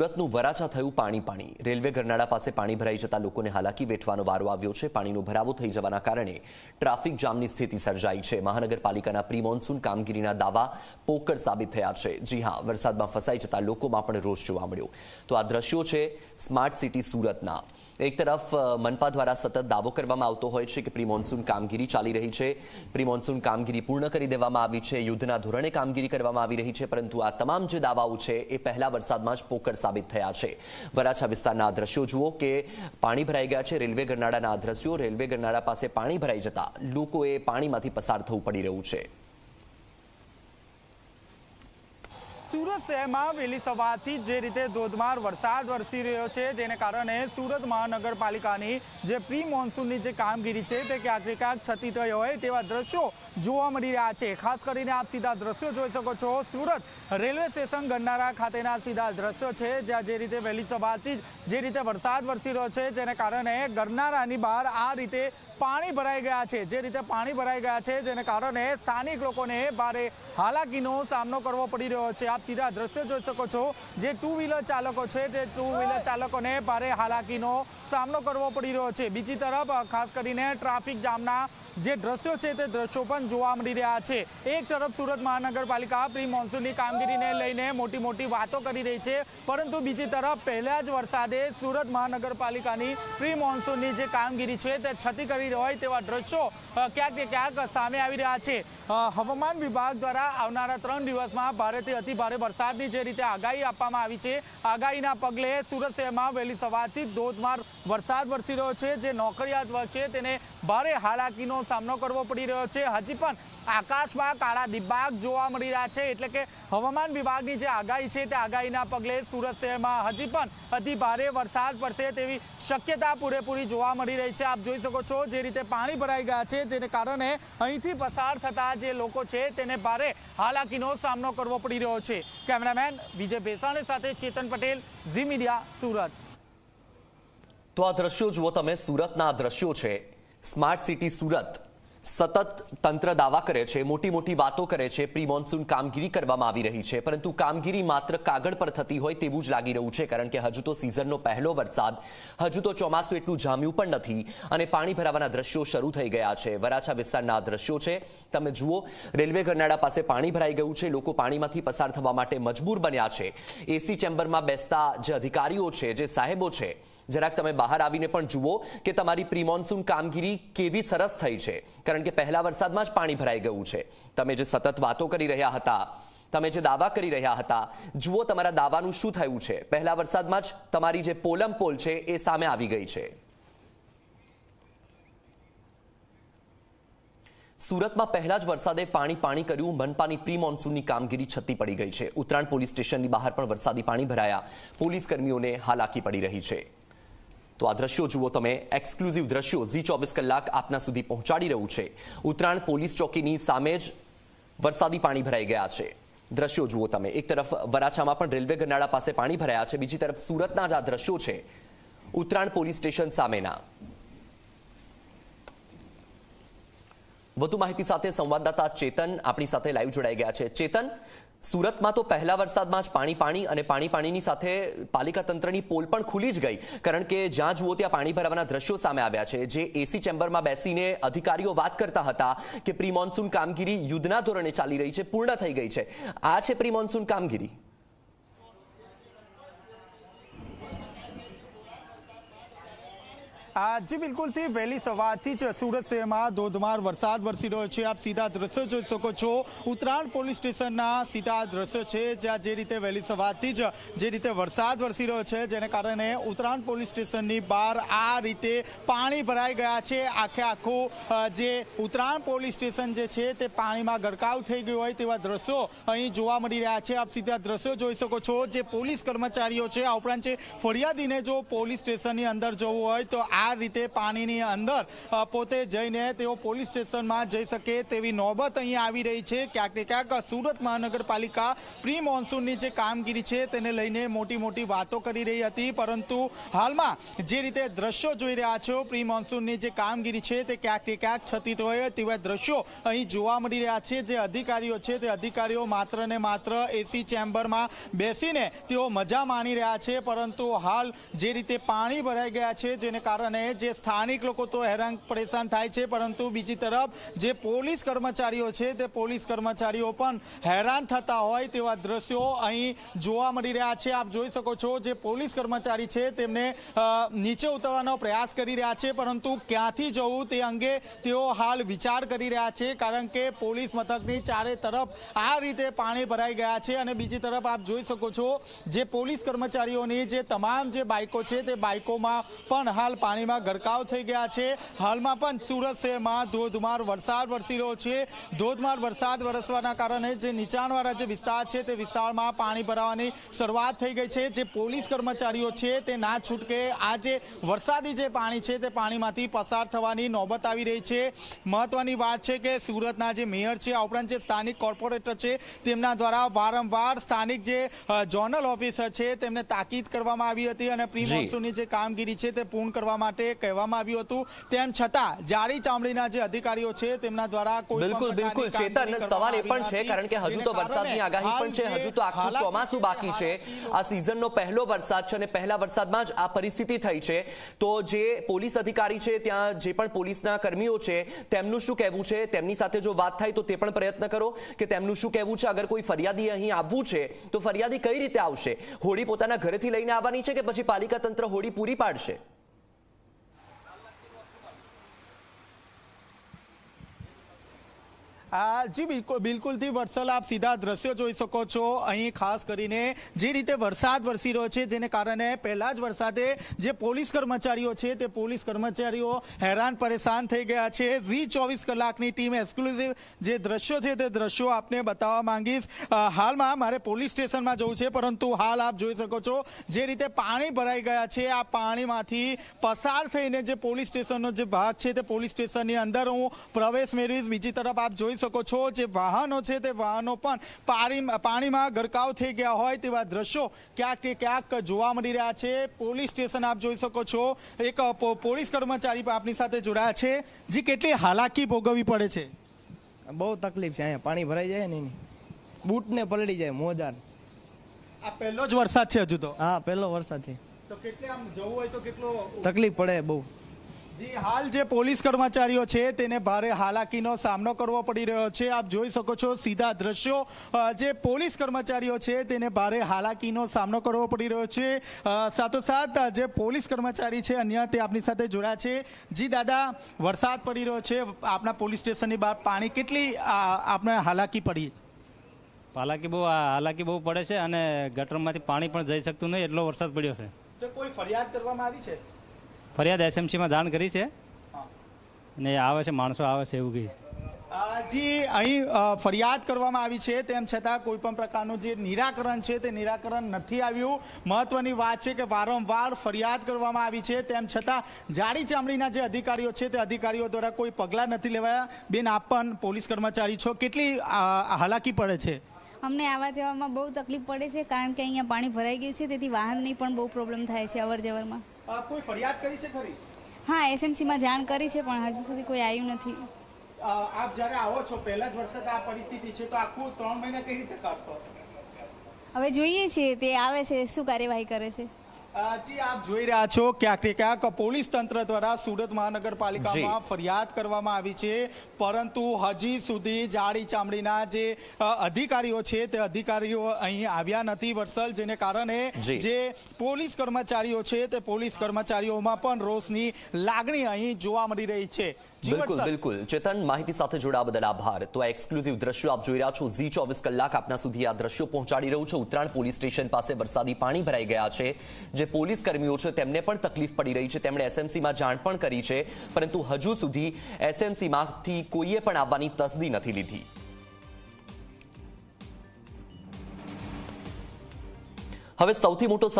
સુરતનું વરાછા થયું પાણી પાણી રેલવે ગરનાળા પાસે પાણી ભરાઈ જતા લોકોને હાલાકી વેઠવાનો વારો આવ્યો છે પાણીનો ભરાવો થઈ જવાના કારણે ટ્રાફિક જામની સ્થિતિ સર્જાઈ છે મહાનગરપાલિકાના પ્રી મોન્સૂન કામગીરીના દાવા પોકળ સાબિત થયા છે જી હા વરસાદમાં ફસાઈ જતા લોકોમાં પણ રોષ જોવા મળ્યો તો આ દ્રશ્યો છે સ્માર્ટ સિટી સુરતના એક તરફ મનપા દ્વારા સતત દાવો કરવામાં આવતો હોય છે કે પ્રી મોન્સૂન કામગીરી ચાલી રહી છે પ્રી મોન્સૂન કામગીરી પૂર્ણ કરી દેવામાં આવી છે યુદ્ધના ધોરણે કામગીરી કરવામાં આવી રહી છે પરંતુ આ તમામ જે દાવાઓ છે એ પહેલા વરસાદમાં જ પોકળ સાબિત થયા છે વરાછા વિસ્તારના આ દ્રશ્યો જુઓ કે પાણી ભરાઈ ગયા છે રેલવે ગરનાળાના આ દ્રશ્યો રેલવે ગરનાળા પાસે પાણી ભરાઈ જતા લોકોએ પાણીમાંથી પસાર થવું પડી રહ્યું છે સુરત શહેરમાં વહેલી સવારથી જે રીતે ધોધમાર વરસાદ વરસી રહ્યો છે જેને કારણે સુરત મહાનગરપાલિકાની જે પ્રી મોન્સૂનની જે કામગીરી છે તે ક્યાંક ક્યાંક છતી થઈ હોય તેવા દ્રશ્યો જોવા મળી રહ્યા છે ખાસ કરીને આપ સીધા દ્રશ્યો જોઈ શકો છો સુરત રેલવે સ્ટેશન ગણનારા ખાતેના સીધા દ્રશ્યો છે જ્યાં જે રીતે વહેલી સવારથી જે રીતે વરસાદ વરસી રહ્યો છે જેને કારણે ગરનારાની બહાર આ રીતે પાણી ભરાઈ ગયા છે જે રીતે પાણી ભરાઈ ગયા છે જેને કારણે સ્થાનિક લોકોને ભારે હાલાકીનો સામનો કરવો પડી રહ્યો છે આપ સીધા દ્રશ્યો જોઈ શકો છો જે ટુ વ્હીલર ચાલકો છે તે ટુ વ્હીલર ચાલકોને ભારે હાલાકીનો સામનો કરવો પડી રહ્યો છે બીજી તરફ ખાસ કરીને ટ્રાફિક જામના જે દ્રશ્યો છે તે દ્રશ્યો પણ જોવા મળી રહ્યા છે એક તરફ સુરત મહાનગરપાલિકા પ્રી મોન્સૂનની કામગીરીને લઈને મોટી મોટી વાતો કરી રહી છે પરંતુ બીજી તરફ પહેલા જ વરસાદે સુરત મહાનગરપાલિકાની પ્રી મોન્સૂનની જે કામગીરી છે તે છતી કરી હોય તેવા દ્રશ્યો ક્યાંક ને ક્યાંક સામે આવી રહ્યા છે હવામાન વિભાગ દ્વારા આવનારા ત્રણ દિવસમાં ભારેથી અતિભારે ભારે વરસાદની જે રીતે આગાહી આપવામાં આવી છે આગાહીના પગલે સુરત શહેરમાં વહેલી સવારથી ધોધમાર વરસાદ વરસી રહ્યો છે જે નોકરિયાત વર્ગ છે તેને ભારે હાલાકીનો સામનો કરવો પડી રહ્યો છે હજી પણ આકાશમાં કાળા દિબાગ જોવા મળી રહ્યા છે એટલે કે હવામાન વિભાગની જે આગાહી છે તે આગાહીના પગલે સુરત શહેરમાં હજી પણ અતિ ભારે વરસાદ પડશે તેવી શક્યતા પૂરેપૂરી જોવા મળી રહી છે આપ જોઈ શકો છો જે રીતે પાણી ભરાઈ ગયા છે જેને કારણે અહીંથી પસાર થતા જે લોકો છે તેને ભારે હાલાકીનો સામનો કરવો પડી રહ્યો છે સાથે કેમેરામેન વિજય ભેસાણી સાથે ચેતન પટેલ ઝી મીડિયા સુરત તો આ દ્રશ્યો જુઓ તમે સુરતના આ દ્રશ્યો છે સ્માર્ટ સિટી સુરત સતત તંત્ર દાવા કરે છે મોટી મોટી વાતો કરે છે પ્રી મોન્સૂન કામગીરી કરવામાં આવી રહી છે પરંતુ કામગીરી માત્ર કાગળ પર થતી હોય તેવું જ લાગી રહ્યું છે કારણ કે હજુ તો સિઝનનો પહેલો વરસાદ હજુ તો ચોમાસું એટલું જામ્યું પણ નથી અને પાણી ભરાવાના દ્રશ્યો શરૂ થઈ ગયા છે વરાછા વિસ્તારના દ્રશ્યો છે તમે જુઓ રેલવે ગરનાળા પાસે પાણી ભરાઈ ગયું છે લોકો પાણીમાંથી પસાર થવા માટે મજબૂર બન્યા છે એસી ચેમ્બરમાં બેસતા જે અધિકારીઓ છે જે સાહેબો છે જરાક તમે બહાર આવીને પણ જુઓ કે તમારી પ્રી મોન્સૂન કામગીરી કેવી સરસ થઈ છે કારણ કે પહેલા વરસાદમાં જ પાણી ભરાઈ ગયું છે તમે જે સતત વાતો કરી રહ્યા હતા તમે જે દાવા કરી રહ્યા હતા જુઓ તમારા દાવાનું શું થયું છે પહેલા વરસાદમાં જ તમારી જે પોલમ પોલ છે એ સામે આવી ગઈ છે સુરતમાં પહેલા જ વરસાદે પાણી પાણી કર્યું મનપાની પ્રી મોન્સૂનની કામગીરી છતી પડી ગઈ છે ઉત્તરાયણ પોલીસ સ્ટેશનની બહાર પણ વરસાદી પાણી ભરાયા પોલીસ કર્મીઓને હાલાકી પડી રહી છે તો આ દ્રશ્યો જુઓ તમે એક્સક્લુઝિવ દ્રશ્યો ઝી ચોવીસ કલાક આપના સુધી પહોંચાડી રહ્યું છે ઉત્તરાયણ પોલીસ ચોકીની સામે જ વરસાદી પાણી ભરાઈ ગયા છે દ્રશ્યો જુઓ તમે એક તરફ વરાછામાં પણ રેલવે ગરનાળા પાસે પાણી ભરાયા છે બીજી તરફ સુરતના જ આ દ્રશ્યો છે ઉત્તરાયણ પોલીસ સ્ટેશન સામેના વધુ માહિતી સાથે સંવાદદાતા ચેતન આપણી સાથે લાઈવ જોડાઈ ગયા છે ચેતન સુરતમાં તો પહેલા વરસાદમાં જ પાણી પાણી અને પાણી પાણીની સાથે પાલિકા તંત્રની પોલ પણ ખુલી જ ગઈ કારણ કે જ્યાં જુઓ ત્યાં પાણી ભરાવાના દ્રશ્યો સામે આવ્યા છે જે એસી ચેમ્બરમાં બેસીને અધિકારીઓ વાત કરતા હતા કે પ્રી મોન્સૂન કામગીરી યુદ્ધના ધોરણે ચાલી રહી છે પૂર્ણ થઈ ગઈ છે આ છે પ્રી મોન્સૂન કામગીરી આજે બિલકુલથી વહેલી સવારથી જ સુરત શહેરમાં ધોધમાર વરસાદ વરસી રહ્યો છે આપ સીધા દ્રશ્યો જોઈ શકો છો ઉત્તરાયણ પોલીસ સ્ટેશનના સીધા દ્રશ્યો છે જ્યાં જે રીતે વહેલી સવારથી જ જે રીતે વરસાદ વરસી રહ્યો છે જેને કારણે ઉત્તરાયણ પોલીસ સ્ટેશનની બહાર આ રીતે પાણી ભરાઈ ગયા છે આખે આખું જે ઉત્તરાયણ પોલીસ સ્ટેશન જે છે તે પાણીમાં ગરકાવ થઈ ગયું હોય તેવા દ્રશ્યો અહીં જોવા મળી રહ્યા છે આપ સીધા દ્રશ્યો જોઈ શકો છો જે પોલીસ કર્મચારીઓ છે આ ઉપરાંત જે ફરિયાદીને જો પોલીસ સ્ટેશનની અંદર જવું હોય તો આ આ રીતે પાણીની અંદર પોતે જઈને તેઓ પોલીસ સ્ટેશનમાં જઈ શકે તેવી નોબત અહીંયા આવી રહી છે ક્યાંક ક્યાંક સુરત મહાનગરપાલિકા પ્રી મોન્સૂનની જે કામગીરી છે તેને લઈને મોટી મોટી વાતો કરી રહી હતી પરંતુ હાલમાં જે રીતે દ્રશ્યો જોઈ રહ્યા છો પ્રી મોન્સૂનની જે કામગીરી છે તે ક્યાંક ક્યાંક છતી હોય તેવા દ્રશ્યો અહીં જોવા મળી રહ્યા છે જે અધિકારીઓ છે તે અધિકારીઓ માત્ર ને માત્ર એસી ચેમ્બરમાં બેસીને તેઓ મજા માણી રહ્યા છે પરંતુ હાલ જે રીતે પાણી ભરાઈ ગયા છે જેને કારણે અને જે સ્થાનિક લોકો તો હેરાન પરેશાન થાય છે પરંતુ બીજી તરફ જે પોલીસ કર્મચારીઓ છે તે પોલીસ કર્મચારીઓ પણ હેરાન થતા હોય તેવા દ્રશ્યો અહીં જોવા મળી રહ્યા છે આપ જોઈ શકો છો જે પોલીસ કર્મચારી છે તેમને નીચે ઉતરવાનો પ્રયાસ કરી રહ્યા છે પરંતુ ક્યાંથી જવું તે અંગે તેઓ હાલ વિચાર કરી રહ્યા છે કારણ કે પોલીસ મથકની ચારે તરફ આ રીતે પાણી ભરાઈ ગયા છે અને બીજી તરફ આપ જોઈ શકો છો જે પોલીસ કર્મચારીઓની જે તમામ જે બાઇકો છે તે બાઇકોમાં પણ હાલ પાણી પાણીમાં ગરકાવ થઈ ગયા છે હાલમાં પણ સુરત શહેરમાં ધોધમાર વરસાદ વરસી રહ્યો છે ધોધમાર વરસાદ વરસવાના કારણે જે નીચાણવાળા જે વિસ્તાર છે તે વિસ્તારમાં પાણી ભરાવાની શરૂઆત થઈ ગઈ છે જે પોલીસ કર્મચારીઓ છે તે ના છૂટકે આ જે વરસાદી જે પાણી છે તે પાણીમાંથી પસાર થવાની નોબત આવી રહી છે મહત્વની વાત છે કે સુરતના જે મેયર છે આ ઉપરાંત જે સ્થાનિક કોર્પોરેટર છે તેમના દ્વારા વારંવાર સ્થાનિક જે ઝોનલ ઓફિસર છે તેમને તાકીદ કરવામાં આવી હતી અને પ્રી મોન્સૂનની જે કામગીરી છે તે પૂર્ણ કરવા માટે માટે કહેવામાં આવ્યું હતું તેમ છતાં જાડી ચામડીના જે અધિકારીઓ છે તેમના દ્વારા બિલકુલ બિલકુલ ચેતન સવાલ એ પણ છે કારણ કે હજુ તો વરસાદની આગાહી પણ છે હજુ તો આખું ચોમાસું બાકી છે આ સિઝનનો પહેલો વરસાદ છે અને પહેલા વરસાદમાં જ આ પરિસ્થિતિ થઈ છે તો જે પોલીસ અધિકારી છે ત્યાં જે પણ પોલીસના કર્મીઓ છે તેમનું શું કહેવું છે તેમની સાથે જો વાત થાય તો તે પણ પ્રયત્ન કરો કે તેમનું શું કહેવું છે અગર કોઈ ફરિયાદી અહીં આવવું છે તો ફરિયાદી કઈ રીતે આવશે હોડી પોતાના ઘરેથી લઈને આવવાની છે કે પછી પાલિકા તંત્ર હોડી પૂરી પાડશે આ જી બિલકુલ બિલકુલથી વર્ષલ આપ સીધા દ્રશ્યો જોઈ શકો છો અહીં ખાસ કરીને જે રીતે વરસાદ વરસી રહ્યો છે જેને કારણે પહેલાં જ વરસાદે જે પોલીસ કર્મચારીઓ છે તે પોલીસ કર્મચારીઓ હેરાન પરેશાન થઈ ગયા છે ઝી ચોવીસ કલાકની ટીમ એક્સક્લુઝિવ જે દ્રશ્યો છે તે દ્રશ્યો આપને બતાવવા માંગીશ હાલમાં મારે પોલીસ સ્ટેશનમાં જવું છે પરંતુ હાલ આપ જોઈ શકો છો જે રીતે પાણી ભરાઈ ગયા છે આ પાણીમાંથી પસાર થઈને જે પોલીસ સ્ટેશનનો જે ભાગ છે તે પોલીસ સ્ટેશનની અંદર હું પ્રવેશ મેળવીશ બીજી તરફ આપ જોઈ શકો છો જે વાહનો છે તે વાહનો પણ પાણીમાં ગરકાવ થઈ ગયા હોય તેવા દ્રશ્યો ક્યાંક કે ક્યાંક જોવા મળી રહ્યા છે પોલીસ સ્ટેશન આપ જોઈ શકો છો એક પોલીસ કર્મચારી પણ આપની સાથે જોડાયા છે જે કેટલી હાલાકી ભોગવવી પડે છે બહુ તકલીફ છે અહીંયા પાણી ભરાઈ જાય ને એની બૂટને પલળી જાય મોજાર આ પહેલો જ વરસાદ છે હજુ તો હા પહેલો વરસાદ છે તો કેટલે આમ જવું હોય તો કેટલો તકલીફ પડે બહુ જી હાલ જે પોલીસ કર્મચારીઓ છે તેને ભારે હાલાકીનો સામનો કરવો પડી રહ્યો છે આપ જોઈ શકો છો સીધા દ્રશ્યો જે પોલીસ કર્મચારીઓ છે તેને ભારે હાલાકીનો સામનો કરવો પડી રહ્યો છે સાથોસાથ જે પોલીસ કર્મચારી છે અન્ય તે આપની સાથે જોડાયા છે જી દાદા વરસાદ પડી રહ્યો છે આપના પોલીસ સ્ટેશનની બહાર પાણી કેટલી આપને હાલાકી પડી હાલાકી બહુ હાલાકી બહુ પડે છે અને ગટરમાંથી પાણી પણ જઈ શકતું નહીં એટલો વરસાદ પડ્યો છે તો કોઈ ફરિયાદ કરવામાં આવી છે ફરિયાદ એસએમસીમાં જાણ કરી છે ને આવે છે માણસો આવે છે એવું કહે છે જી અહીં ફરિયાદ કરવામાં આવી છે તેમ છતાં કોઈપણ પ્રકારનું જે નિરાકરણ છે તે નિરાકરણ નથી આવ્યું મહત્વની વાત છે કે વારંવાર ફરિયાદ કરવામાં આવી છે તેમ છતાં જાડી ચામડીના જે અધિકારીઓ છે તે અધિકારીઓ દ્વારા કોઈ પગલાં નથી લેવાયા બેન આપ પણ પોલીસ કર્મચારી છો કેટલી હાલાકી પડે છે અમને આવવા જવામાં બહુ તકલીફ પડે છે કારણ કે અહીંયા પાણી ભરાઈ ગયું છે તેથી વાહનની પણ બહુ પ્રોબ્લેમ થાય છે અવર જવરમાં કોઈ ફરિયાદ કરી છે ખરી હા એસએમસીમાં જાણ કરી છે પણ હજુ સુધી કોઈ આવ્યું નથી આપ જ્યારે આવો છો પહેલા જ વરસાદ આ પરિસ્થિતિ છે તો આખું ત્રણ મહિના કઈ રીતે કાઢશો હવે જોઈએ છીએ તે આવે છે શું કાર્યવાહી કરે છે જી આપ જોઈ રહ્યા છો ક્યાંક ક્યાંક પોલીસ તંત્ર દ્વારા સુરત મહાનગરપાલિકામાં ફરિયાદ કરવામાં આવી છે પરંતુ હજી સુધી જાડી ચામડીના જે અધિકારીઓ છે તે અધિકારીઓ અહીં આવ્યા નથી વરસલ જેને કારણે જે પોલીસ કર્મચારીઓ છે તે પોલીસ કર્મચારીઓમાં પણ રોષની લાગણી અહીં જોવા મળી રહી છે બિલકુલ બિલકુલ ચેતન માહિતી સાથે જોડા બદલ આભાર તો આ એક્સક્લુઝિવ દ્રશ્યો આપ જોઈ રહ્યા છો ઝી ચોવીસ કલાક આપના સુધી આ દ્રશ્યો પહોંચાડી રહ્યું છે ઉત્તરાયણ પોલીસ સ્ટેશન પાસે વરસાદી પાણી ભરાઈ ગયા છે જે પોલીસ કર્મીઓ છે તેમને પણ તકલીફ પડી રહી છે તેમણે એસએમસીમાં જાણ પણ કરી છે પરંતુ હજુ સુધી એસએમસીમાંથી કોઈએ પણ આવવાની તસદી નથી લીધી હવે સૌથી મોટો